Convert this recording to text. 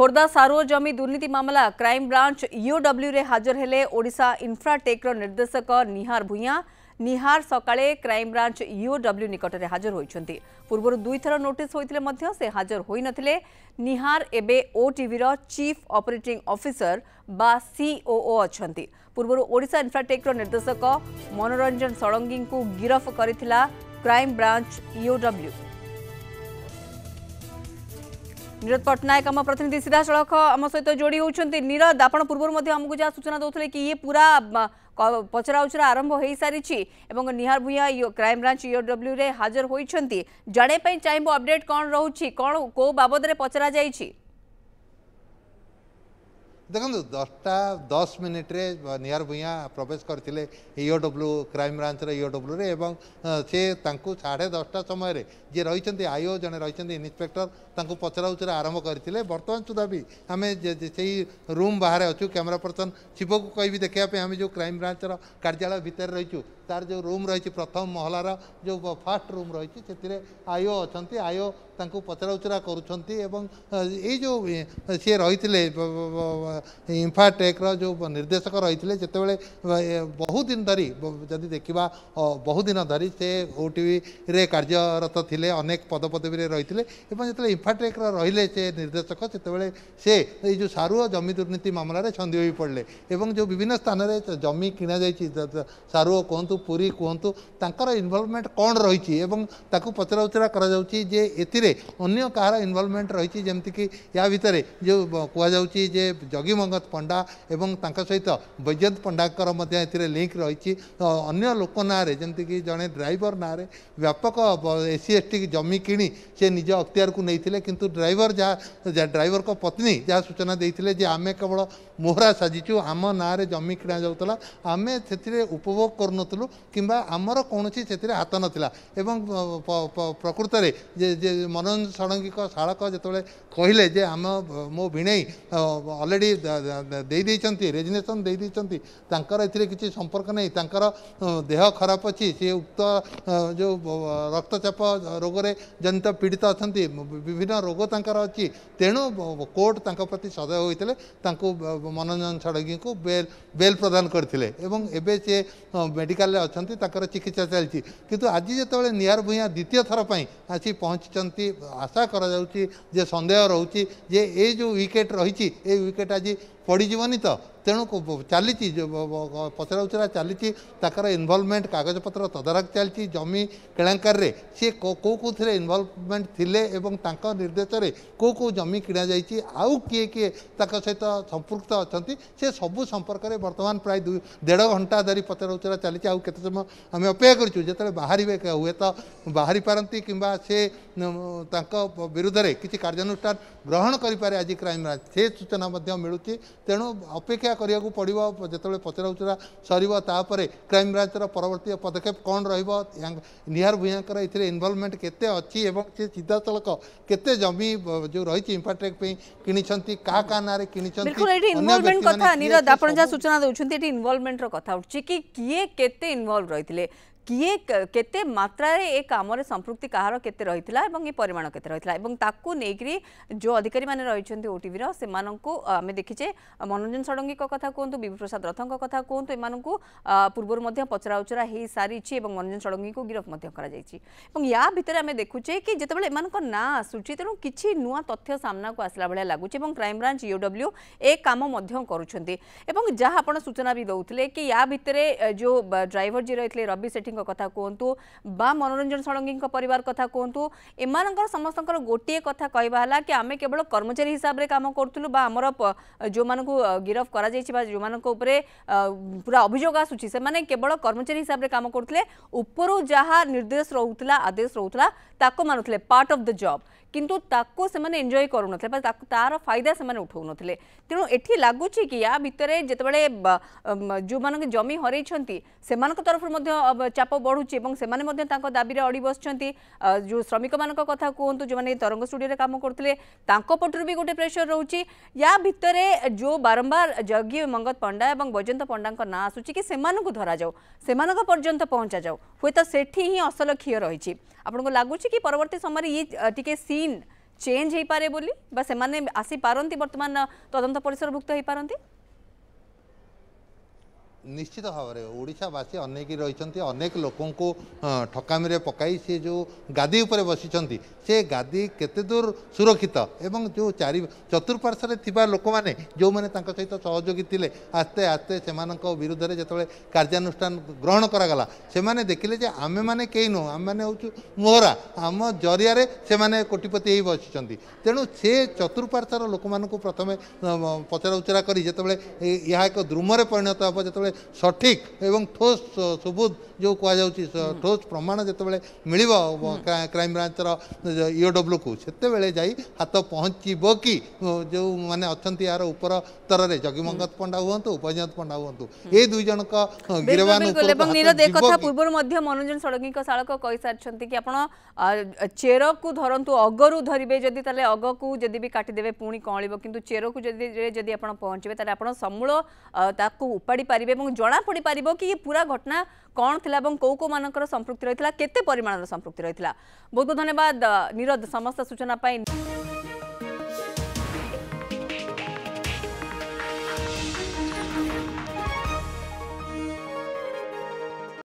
खोर्धा सार जमी दुर्नीति मामला क्राइम ब्रांच यूडब्ल्यू रे हाजर हेले ओडिशा इनफ्राटेक्र निर्देशक निहार भूं निहार सका क्राइम ब्रांच यूडब्ल्यू निकट में हाजर होती पूर्व दुई थर नोटिस होते से हाजर हो निहार एवं ओटीर चीफ अपरेटिंग अफिसर बा सीओओ अच्छा पूर्व ओडा इनफ्राटेक्र निर्देशक मनोरंजन षड़ंगी को गिरफ्त कर क्राइम ब्रांच यूडब्ल्यू નીરજ પટનાયક આમ પ્રતિનિધિ સીધા સળખ આમ સહિત જોડી હોઉંଛନ୍ତି નીરજ આપણ પૂର୍ବରୁ ମଧ୍ୟ ଆମକୁ ଯାହା ସୂଚନା ଦେଉଥିଲେ କି ଇଏ ପୁରା ପଚରା ଉଚରା ଆରମ୍ଭ ହୋଇସାରିଛି ଏବଂ ନିହାର ଭୂୟା କ୍ରାଇମବ୍ରାଞ୍ଚ ଇଓଡବ୍ଲ୍ୟୁରେ ହାଜର ହୋଇଛନ୍ତି ଜାଣିବା ପାଇଁ ଚାହିଁବ ଅପଡେଟ୍ କ'ଣ ରହୁଛି କ'ଣ କେଉଁ ବାବଦରେ ପଚରାଯାଇଛି ଦେଖନ୍ତୁ ଦଶଟା ଦଶ ମିନିଟ୍ରେ ନିହାର ଭୂୟାଁ ପ୍ରବେଶ କରିଥିଲେ ଇଓଡବ୍ଲ୍ୟୁ କ୍ରାଇମବ୍ରାଞ୍ଚର ଇଓଡବ୍ଲ୍ୟୁରେ ଏବଂ ସେ ତାଙ୍କୁ ସାଢ଼େ ଦଶଟା ସମୟରେ ଯିଏ ରହିଛନ୍ତି ଆଇଓ ଜଣେ ରହିଛନ୍ତି ଇନ୍ସପେକ୍ଟର पचरा उचरा आरंभ करते बर्तमान सुधा भी आम से ही रूम बाहर अच्छे कैमेरा पर्सन शिव को कह भी देखापे आम जो क्राइम ब्रांचर कार्यालय भितर रही तार जो रूम रही प्रथम महलार जो फास्ट रूम रही आयो अच्छा आयो ताक पचरा उचरा कर जो सी रही इंफाटेक्र जो निर्देशक रही थे जिते बड़े बहुत दिन धरी जदि देखा बहुदिन धरी से ओटीवी कार्यरत थे अनेक पदपदवी रही थे जो इंफा ଲେଖାଟେକର ରହିଲେ ସେ ନିର୍ଦ୍ଦେଶକ ସେତେବେଳେ ସେ ଏଇ ଯେଉଁ ସାରୁଅ ଜମି ଦୁର୍ନୀତି ମାମଲାରେ ଛନ୍ଦି ହୋଇ ପଡ଼ିଲେ ଏବଂ ଯେଉଁ ବିଭିନ୍ନ ସ୍ଥାନରେ ଜମି କିଣାଯାଇଛି ସାରୁଅ କୁହନ୍ତୁ ପୁରୀ କୁହନ୍ତୁ ତାଙ୍କର ଇନଭଲ୍ଭମେଣ୍ଟ କ'ଣ ରହିଛି ଏବଂ ତାକୁ ପଚରାଉଚରା କରାଯାଉଛି ଯେ ଏଥିରେ ଅନ୍ୟ କାହାର ଇନଭଲ୍ଭମେଣ୍ଟ ରହିଛି ଯେମିତିକି ୟା ଭିତରେ ଯେଉଁ କୁହାଯାଉଛି ଯେ ଜଗି ମଙ୍ଗତ ପଣ୍ଡା ଏବଂ ତାଙ୍କ ସହିତ ବୈଜୟନ୍ତ ପଣ୍ଡାଙ୍କର ମଧ୍ୟ ଏଥିରେ ଲିଙ୍କ ରହିଛି ଅନ୍ୟ ଲୋକ ନାଁରେ ଯେମିତିକି ଜଣେ ଡ୍ରାଇଭର ନାଁରେ ବ୍ୟାପକ ଏସ୍ ସି ଏସ୍ ଟି ଜମି କିଣି ସେ ନିଜ ଅକ୍ତିଆରକୁ ନେଇଥିଲେ ଯାଇଥିଲେ କିନ୍ତୁ ଡ୍ରାଇଭର ଯାହା ଡ୍ରାଇଭରଙ୍କ ପତ୍ନୀ ଯାହା ସୂଚନା ଦେଇଥିଲେ ଯେ ଆମେ କେବଳ ମୋହରା ସାଜିଛୁ ଆମ ନାଁରେ ଜମି କିଣାଯାଉଥିଲା ଆମେ ସେଥିରେ ଉପଭୋଗ କରୁନଥିଲୁ କିମ୍ବା ଆମର କୌଣସି ସେଥିରେ ହାତ ନଥିଲା ଏବଂ ପ୍ରକୃତରେ ଯେ ଯେ ମନୋରଞ୍ଜନ ଷଡ଼ଙ୍ଗୀଙ୍କ ଶାଳକ ଯେତେବେଳେ କହିଲେ ଯେ ଆମ ମୋ ଭିଣେଇ ଅଲରେଡ଼ି ଦେଇଦେଇଛନ୍ତି ରେଜିଗ୍ନେସନ୍ ଦେଇଛନ୍ତି ତାଙ୍କର ଏଥିରେ କିଛି ସମ୍ପର୍କ ନାହିଁ ତାଙ୍କର ଦେହ ଖରାପ ଅଛି ସେ ଉକ୍ତ ଯେଉଁ ରକ୍ତଚାପ ରୋଗରେ ଜନିତ ପୀଡ଼ିତ ଅଛନ୍ତି ବିଭିନ୍ନ ରୋଗ ତାଙ୍କର ଅଛି ତେଣୁ କୋର୍ଟ ତାଙ୍କ ପ୍ରତି ସଦୟ ହୋଇଥିଲେ ତାଙ୍କୁ ମନୋରଞ୍ଜନ ଷଡ଼ଙ୍ଗୀଙ୍କୁ ବେଲ୍ ବେଲ୍ ପ୍ରଦାନ କରିଥିଲେ ଏବଂ ଏବେ ସେ ମେଡ଼ିକାଲରେ ଅଛନ୍ତି ତାଙ୍କର ଚିକିତ୍ସା ଚାଲିଛି କିନ୍ତୁ ଆଜି ଯେତେବେଳେ ନିଆର ଭୂୟାଁ ଦ୍ୱିତୀୟ ଥର ପାଇଁ ଆସି ପହଞ୍ଚିଛନ୍ତି ଆଶା କରାଯାଉଛି ଯେ ସନ୍ଦେହ ରହୁଛି ଯେ ଏ ଯେଉଁ ୱିକେଟ୍ ରହିଛି ଏ ୱିକେଟ୍ ଆଜି ପଡ଼ିଯିବନି ତ ତେଣୁ ଚାଲିଛି ପଚରା ଉଚରା ଚାଲିଛି ତାଙ୍କର ଇନଭଲ୍ଭମେଣ୍ଟ କାଗଜପତ୍ର ତଦାରଖ ଚାଲିଛି ଜମି କିଣାଙ୍କାରରେ ସିଏ କେଉଁ କେଉଁଥିରେ ଇନଭଲ୍ଭମେଣ୍ଟ ଥିଲେ ଏବଂ ତାଙ୍କ ନିର୍ଦ୍ଦେଶରେ କେଉଁ କେଉଁ ଜମି କିଣାଯାଇଛି ଆଉ କିଏ କିଏ ତାଙ୍କ ସହିତ ସମ୍ପୃକ୍ତ ଅଛନ୍ତି ସେ ସବୁ ସମ୍ପର୍କରେ ବର୍ତ୍ତମାନ ପ୍ରାୟ ଦୁଇ ଦେଢ଼ ଘଣ୍ଟା ଧରି ପଚରା ଉଚରା ଚାଲିଛି ଆଉ କେତେ ସମୟ ଆମେ ଅପେକ୍ଷା କରିଛୁ ଯେତେବେଳେ ବାହାରିବେ ହୁଏତ ବାହାରି ପାରନ୍ତି କିମ୍ବା ସେ ତାଙ୍କ ବିରୁଦ୍ଧରେ କିଛି କାର୍ଯ୍ୟାନୁଷ୍ଠାନ ଗ୍ରହଣ କରିପାରେ ଆଜି କ୍ରାଇମ୍ବ୍ରାଞ୍ଚ ସେ ସୂଚନା ମଧ୍ୟ ମିଳୁଛି ତେଣୁ ଅପେକ୍ଷା କରିବାକୁ ପଡ଼ିବ ଯେତେବେଳେ ପଚରାଉଚରା ସରିବ ତାପରେ କ୍ରାଇମବ୍ରାଞ୍ଚର ପରବର୍ତ୍ତୀ ପଦକ୍ଷେପ କ'ଣ ରହିବ ନିହାର ଭୂୟାଙ୍କର ଏଥିରେ ଇନଭଲଭମେଣ୍ଟ କେତେ ଅଛି ଏବଂ ସେ ସିଧାସଳଖ କେତେ ଜମି ଯେଉଁ ରହିଛି ଇନ୍ଫ୍ରାଷ୍ଟ୍ରକ୍ ପାଇଁ କିଣିଛନ୍ତି କାହା କାହା ନାଁରେ କିଣିଛନ୍ତି ଆପଣ ଯାହା ସୂଚନା ଦେଉଛନ୍ତି ଏଠି ଇନଭଲ୍ଭମେଣ୍ଟର କଥା ଉଠୁଛି କି କିଏ କେତେ ଇନଭଲଭ ରହିଥିଲେ किए के मात्रा संप्रति कहार के परिमाण के नहीं करी जो अधिकारी मैंने रही ओ से आम देखीचे मनोरंजन षडंगी कथा कहतु प्रसाद रथ कथ कहतु इन पूर्व पचराउचरा सारी मनोरंजन षडंगी को गिरफ्तार आम देखुचे कि जिते बना आसू तेणु किसी नुआ तथ्य सामना को आसला भाया लगुच क्राइमब्रांच ईडब्ल्यू ए कम कर सूचना भी दौले कि या भितर जो ड्राइवर जी रही रवि सेठी ବଗିପତିଙ୍କ କଥା କୁହନ୍ତୁ ବା ମନୋରଞ୍ଜନ ଷଡ଼ଙ୍ଗୀଙ୍କ ପରିବାର କଥା କୁହନ୍ତୁ ଏମାନଙ୍କର ସମସ୍ତଙ୍କର ଗୋଟିଏ କଥା କହିବା ହେଲା କି ଆମେ କେବଳ କର୍ମଚାରୀ ହିସାବରେ କାମ କରୁଥିଲୁ ବା ଆମର ଯେଉଁମାନଙ୍କୁ ଗିରଫ କରାଯାଇଛି ବା ଯେଉଁମାନଙ୍କ ଉପରେ ପୁରା ଅଭିଯୋଗ ଆସୁଛି ସେମାନେ କେବଳ କର୍ମଚାରୀ ହିସାବରେ କାମ କରୁଥିଲେ ଉପରୁ ଯାହା ନିର୍ଦ୍ଦେଶ ରହୁଥିଲା ଆଦେଶ ରହୁଥିଲା ତାକୁ ମାନୁଥିଲେ ପାର୍ଟ ଅଫ୍ ଦ ଜବ୍ କିନ୍ତୁ ତାକୁ ସେମାନେ ଏନ୍ଜୟ କରୁନଥିଲେ ବା ତାକୁ ତାର ଫାଇଦା ସେମାନେ ଉଠାଉନଥିଲେ ତେଣୁ ଏଠି ଲାଗୁଛି କି ୟା ଭିତରେ ଯେତେବେଳେ ଯେଉଁମାନଙ୍କ ଜମି ହରେଇଛନ୍ତି ସେମାନଙ୍କ ତରଫରୁ ମଧ୍ୟ ଚାପ ବଢ଼ୁଛି ଏବଂ ସେମାନେ ମଧ୍ୟ ତାଙ୍କ ଦାବିରେ ଅଡ଼ି ବସିଛନ୍ତି ଯେଉଁ ଶ୍ରମିକମାନଙ୍କ କଥା କୁହନ୍ତୁ ଯେଉଁମାନେ ତରଙ୍ଗ ଷ୍ଟୁଡ଼ିଓରେ କାମ କରୁଥିଲେ ତାଙ୍କ ପଟରୁ ବି ଗୋଟେ ପ୍ରେସର ରହୁଛି ୟା ଭିତରେ ଯେଉଁ ବାରମ୍ବାର ଜଗି ମଙ୍ଗତ ପଣ୍ଡା ଏବଂ ବୈଜନ୍ତ ପଣ୍ଡାଙ୍କ ନାଁ ଆସୁଛି କି ସେମାନଙ୍କୁ ଧରାଯାଉ ସେମାନଙ୍କ ପର୍ଯ୍ୟନ୍ତ ପହଞ୍ଚାଯାଉ ହୁଏତ ସେଠି ହିଁ ଅସଲ କ୍ଷୀୟ ରହିଛି ଆପଣଙ୍କୁ ଲାଗୁଛି କି ପରବର୍ତ୍ତୀ ସମୟରେ ଇଏ ଟିକେ ସିନ୍ ଚେଞ୍ଜ ହେଇପାରେ ବୋଲି ବା ସେମାନେ ଆସିପାରନ୍ତି ବର୍ତ୍ତମାନ ତଦନ୍ତ ପରିସରଭୁକ୍ତ ହେଇପାରନ୍ତି ନିଶ୍ଚିତ ଭାବରେ ଓଡ଼ିଶାବାସୀ ଅନେକ ରହିଛନ୍ତି ଅନେକ ଲୋକଙ୍କୁ ଠକାମିରେ ପକାଇ ସେ ଯେଉଁ ଗାଦି ଉପରେ ବସିଛନ୍ତି ସେ ଗାଦି କେତେ ଦୂର ସୁରକ୍ଷିତ ଏବଂ ଯେଉଁ ଚାରି ଚତୁଃପାର୍ଶ୍ୱରେ ଥିବା ଲୋକମାନେ ଯେଉଁମାନେ ତାଙ୍କ ସହିତ ସହଯୋଗୀ ଥିଲେ ଆସ୍ତେ ଆସ୍ତେ ସେମାନଙ୍କ ବିରୁଦ୍ଧରେ ଯେତେବେଳେ କାର୍ଯ୍ୟାନୁଷ୍ଠାନ ଗ୍ରହଣ କରାଗଲା ସେମାନେ ଦେଖିଲେ ଯେ ଆମେମାନେ କେହି ନୁହଁ ଆମେମାନେ ହେଉଛୁ ମୋହରା ଆମ ଜରିଆରେ ସେମାନେ କୋଟିପତି ହେଇ ବସିଛନ୍ତି ତେଣୁ ସେ ଚତୁଃପାର୍ଶ୍ୱର ଲୋକମାନଙ୍କୁ ପ୍ରଥମେ ପଚରାଉଚରା କରି ଯେତେବେଳେ ଏହା ଏକ ଦ୍ରୁମରେ ପରିଣତ ହେବ ଯେତେବେଳେ ସଠିକ୍ ଏବଂ ଠୋସ୍ ସୁବୁଦ ଯେଉଁ କୁହାଯାଉଛି ଠୋସ୍ ପ୍ରମାଣ ଯେତେବେଳେ ମିଳିବ କ୍ରାଇମବ୍ରାଞ୍ଚର ଇଓଡବ୍ଲ୍ୟୁକୁ ସେତେବେଳେ ଯାଇ ହାତ ପହଞ୍ଚିବ କି ଯେଉଁମାନେ ଅଛନ୍ତି ଏହାର ଉପର ସ୍ତରରେ ଜଗିମଙ୍ଗତ ପଣ୍ଡା ହୁଅନ୍ତୁ ଉପଜିତ ପଣ୍ଡା ହୁଅନ୍ତୁ ଏ ଦୁଇ ଜଣଙ୍କ ଗିରବାନ ଏବଂ ନିରଜ ଏ କଥା ପୂର୍ବରୁ ମଧ୍ୟ ମନୋରଞ୍ଜନ ଷଡ଼ଙ୍ଗୀଙ୍କ ଶାଳକ କହିସାରିଛନ୍ତି କି ଆପଣ ଚେରକୁ ଧରନ୍ତୁ ଅଗରୁ ଧରିବେ ଯଦି ତାହେଲେ ଅଗକୁ ଯଦି ବି କାଟିଦେବେ ପୁଣି କଅଁଳିବ କିନ୍ତୁ ଚେରକୁ ଯଦି ଯଦି ଆପଣ ପହଞ୍ଚିବେ ତାହେଲେ ଆପଣ ସମୂଳ ତାକୁ ଉପାଡ଼ି ପାରିବେ म जान पाडी पारिबो कि पूरा घटना कोण थिला बङ को को मानकर सम्पुक्त रहिला केते परिमाणले सम्पुक्त रहिला बहुत-बहुत धन्यवाद निरद समस्त सूचना पाइ